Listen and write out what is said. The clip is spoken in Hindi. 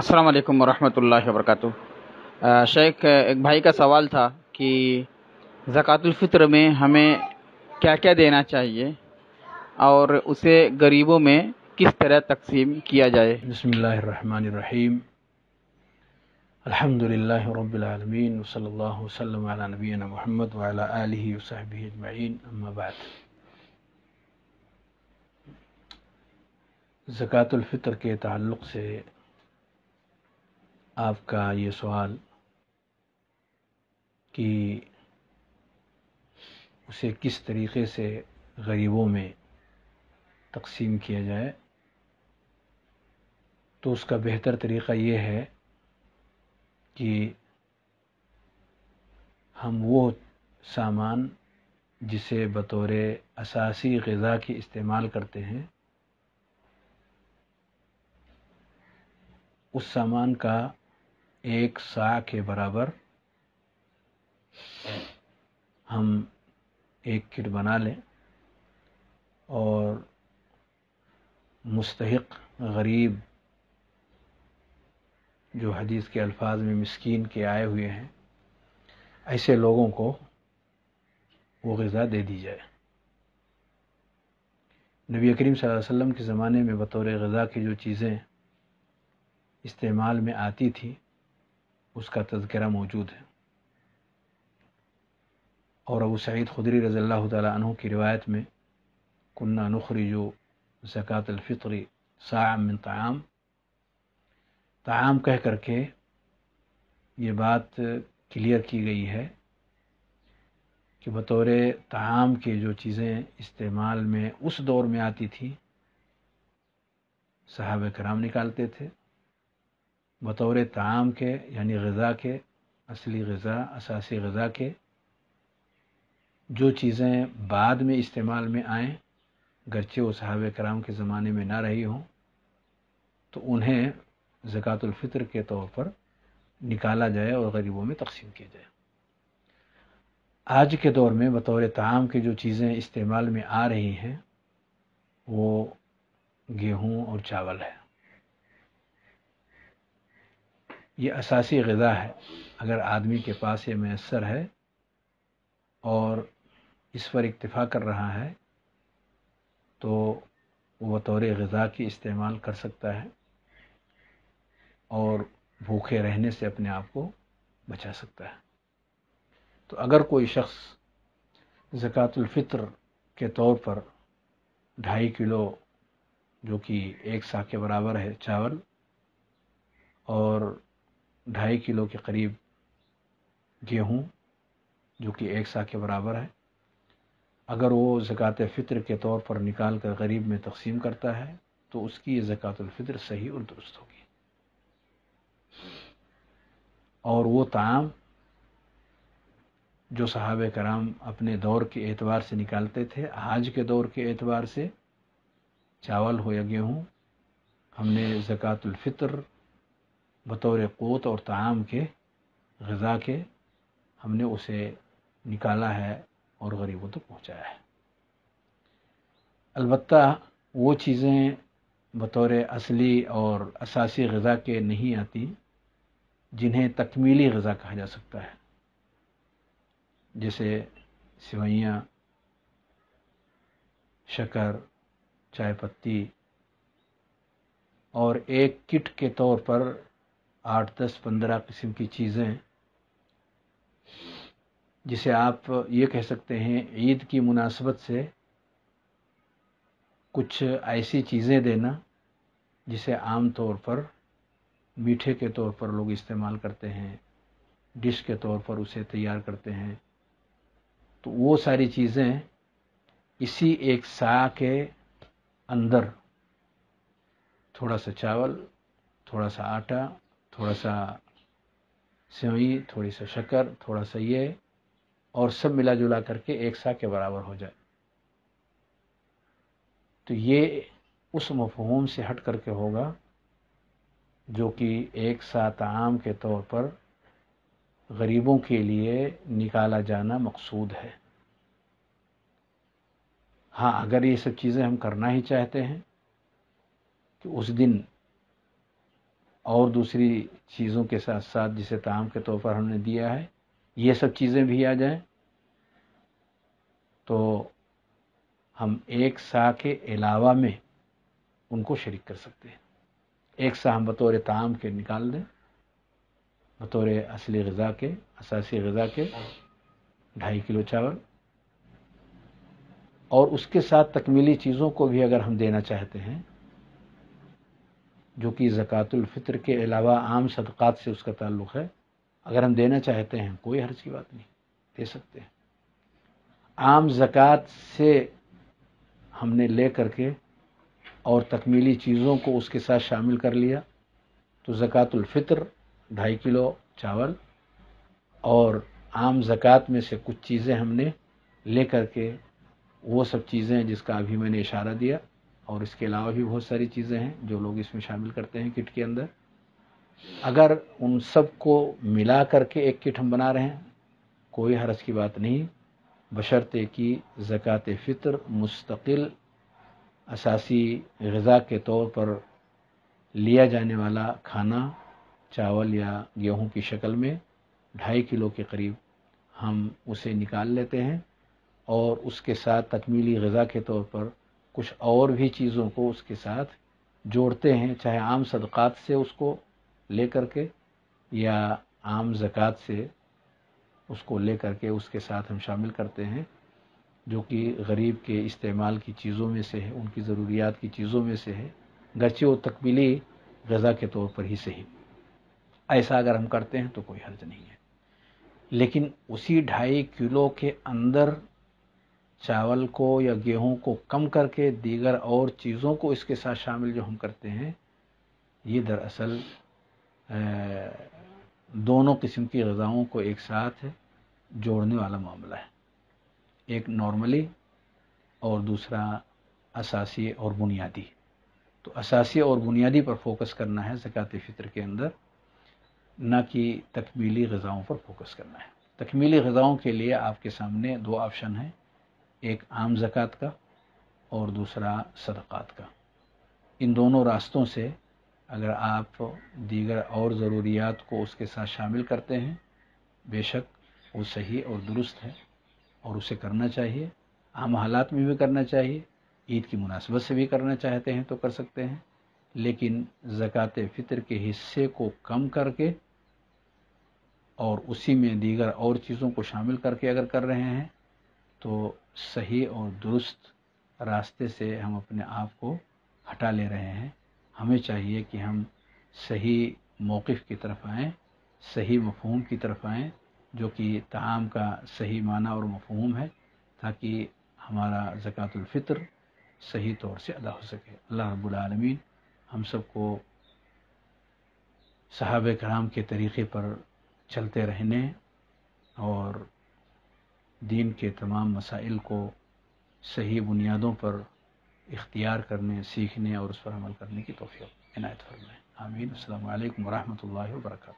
अस्सलाम वालेकुम वरहमतुल्लाहि शेख एक भाई का सवाल था कि ज़कातुल में हमें क्या क्या देना चाहिए और उसे गरीबों में किस तरह तकसीम किया जाए बसमीम अल्हम्दुलिल्लाह रब्बिल आलमीन वसल्लल्लाहु वसल्लम अला नबीना मुहम्मद व अला व अम्मा बाद ज़कातुल के ताल्लुक़ से आपका ये सवाल कि उसे किस तरीके से गरीबों में तकसीम किया जाए तो उसका बेहतर तरीक़ा ये है कि हम वो सामान जिसे बतौर असासी गज़ा के इस्तेमाल करते हैं उस सामान का एक सा के बराबर हम एक किट बना लें और मुस्तक गरीब जो हदीस के अल्फाज में मस्किन के आए हुए हैं ऐसे लोगों को वो गज़ा दे दी जाए नबी करीम वसल्लम के ज़माने में बतौर गज़ा की जो चीज़ें इस्तेमाल में आती थी उसका तस्करा मौजूद है और अबू सईद खुदरी रज़ी अल्लाह तु की रिवायत में कुन्ना नुखरी जो ज़क़़त साम तयाम तयाम कह कह करके ये बात क्लियर की गई है कि बतौर तयाम के जो चीज़ें इस्तेमाल में उस दौर में आती थी साहब कराम निकालते थे बतौर ताम के यानी गज़ा के असली गज़ा असासी गज़ा के जो चीज़ें बाद में इस्तेमाल में आएँ गरचे व सहाब कराम के ज़माने में ना रही हों तो उन्हें ज़क़़तुल्फ़ितर के तौर पर निकाला जाए और गरीबों में तकसीम किया जाए आज के दौर में बतौर ताम के जो चीज़ें इस्तेमाल में आ रही हैं वो गेहूँ और चावल है ये असासी गज़ा है अगर आदमी के पास ये मैसर है और इस पर इक्तफ़ा कर रहा है तो वो बतौर गज़ा की इस्तेमाल कर सकता है और भूखे रहने से अपने आप को बचा सकता है तो अगर कोई शख्स फितर के तौर पर ढाई किलो जो कि एक साख के बराबर है चावल और ढाई किलो के करीब गेहूँ जो कि एक सा के बराबर है अगर वो ज़क़़त फ़ितर के तौर पर निकाल कर गरीब में तकसीम करता है तो उसकी ये ज़क़़तफ़ितर सही और दुरुस्त होगी और वो ताम जो सहाब कराम अपने दौर के एतबार से निकालते थे आज के दौर के एतबार से चावल हो या गेहूँ हमने ज़क़़तफ़ितर बतौर कोत और ताम के गज़ा के हमने उसे निकाला है और गरीबों तक तो पहुँचाया है अलबत् वो चीज़ें बतौर असली और असासी गज़ा के नहीं आती जिन्हें तकमीली गज़ा कहा जा सकता है जैसे सिवैयाँ शकर चाय पत्ती और एक किट के तौर पर आठ दस पंद्रह किस्म की चीज़ें जिसे आप ये कह सकते हैं ईद की मुनासबत से कुछ ऐसी चीज़ें देना जिसे आम तौर पर मीठे के तौर पर लोग इस्तेमाल करते हैं डिश के तौर पर उसे तैयार करते हैं तो वो सारी चीज़ें इसी एक सा के अंदर थोड़ा सा चावल थोड़ा सा आटा थोड़ा सा सेवई थोड़ी सा शक्कर थोड़ा सा ये और सब मिला जुला करके एक सा के बराबर हो जाए तो ये उस मफहूम से हट करके होगा जो कि एक साथ आम के तौर पर गरीबों के लिए निकाला जाना मकसूद है हाँ अगर ये सब चीज़ें हम करना ही चाहते हैं कि तो उस दिन और दूसरी चीज़ों के साथ साथ जिसे ताम के तौर पर हमने दिया है ये सब चीज़ें भी आ जाएं तो हम एक सा के अलावा में उनको शरीक कर सकते हैं एक सा हम बतौर ताम के निकाल दें बतौर असली गज़ा के असासी गज़ा के ढाई किलो चावल और उसके साथ तकमीली चीज़ों को भी अगर हम देना चाहते हैं जो कि फितर के अलावा आम सदक़ात से उसका ताल्लुक़ है अगर हम देना चाहते हैं कोई हर्ज की बात नहीं दे सकते हैं आम ज़क़़त से हमने ले करके और तकमीली चीज़ों को उसके साथ शामिल कर लिया तो फितर ढाई किलो चावल और आम ज़क़़त में से कुछ चीज़ें हमने ले करके वो सब चीज़ें जिसका अभी मैंने इशारा दिया और इसके अलावा भी बहुत सारी चीज़ें हैं जो लोग इसमें शामिल करते हैं किट के अंदर अगर उन सब को मिला करके एक किट हम बना रहे हैं कोई हरज़ की बात नहीं बशर्ते कि ज़क़़त फ़ितर मुस्तकिल असासी गज़ा के तौर पर लिया जाने वाला खाना चावल या गेहूं की शक्ल में ढाई किलो के करीब हम उसे निकाल लेते हैं और उसके साथ तकमीली गज़ा के तौर पर कुछ और भी चीज़ों को उसके साथ जोड़ते हैं चाहे आम सदक़ात से उसको ले कर के या आम ज़क़़त से उसको ले कर के उसके साथ हम शामिल करते हैं जो कि गरीब के इस्तेमाल की चीज़ों में से है उनकी ज़रूरियात की चीज़ों में से है गर्चे व तकबीली गज़ा के तौर पर ही सही ऐसा अगर हम करते हैं तो कोई हर्ज नहीं है लेकिन उसी ढाई किलो के अंदर चावल को या गेहूं को कम करके दीगर और चीज़ों को इसके साथ शामिल जो हम करते हैं ये दरअसल दोनों किस्म की गज़ाओं को एक साथ जोड़ने वाला मामला है एक नॉर्मली और दूसरा असासी और बुनियादी तो असासी और बुनियादी पर फोकस करना है ज़क़़त फ़ितर के अंदर ना कि तकमीली गज़ाओं पर फोकस करना है तकमीली गज़ाओं के लिए आपके सामने दो ऑप्शन हैं एक आम ज़क़़त का और दूसरा सदक़ात का इन दोनों रास्तों से अगर आप दीगर और ज़रूरियात को उसके साथ शामिल करते हैं बेशक वो सही और दुरुस्त है और उसे करना चाहिए आम हालात में भी करना चाहिए ईद की मुनासबत से भी करना चाहते हैं तो कर सकते हैं लेकिन ज़क़़त फ़ितर के हिस्से को कम करके और उसी में दीगर और चीज़ों को शामिल करके अगर कर रहे हैं तो सही और दुरुस्त रास्ते से हम अपने आप को हटा ले रहे हैं हमें चाहिए कि हम सही मौक़ की तरफ आएँ सही मफहम की तरफ आएँ जो कि तमाम का सही माना और मफहम है ताकि हमारा ज़क़़तलफ़ितर सही तौर से अदा हो सके अल्लाह रबालमीन हम सबको सहाब कराम के तरीक़े पर चलते रहने और दीन के तमाम मसाइल को सही बुनियादों पर इख्तियार करने सीखने और उस पर अमल करने की तोफ़ी इनायत फरमाएँ आमीन अल्लाम वरहमल वर्का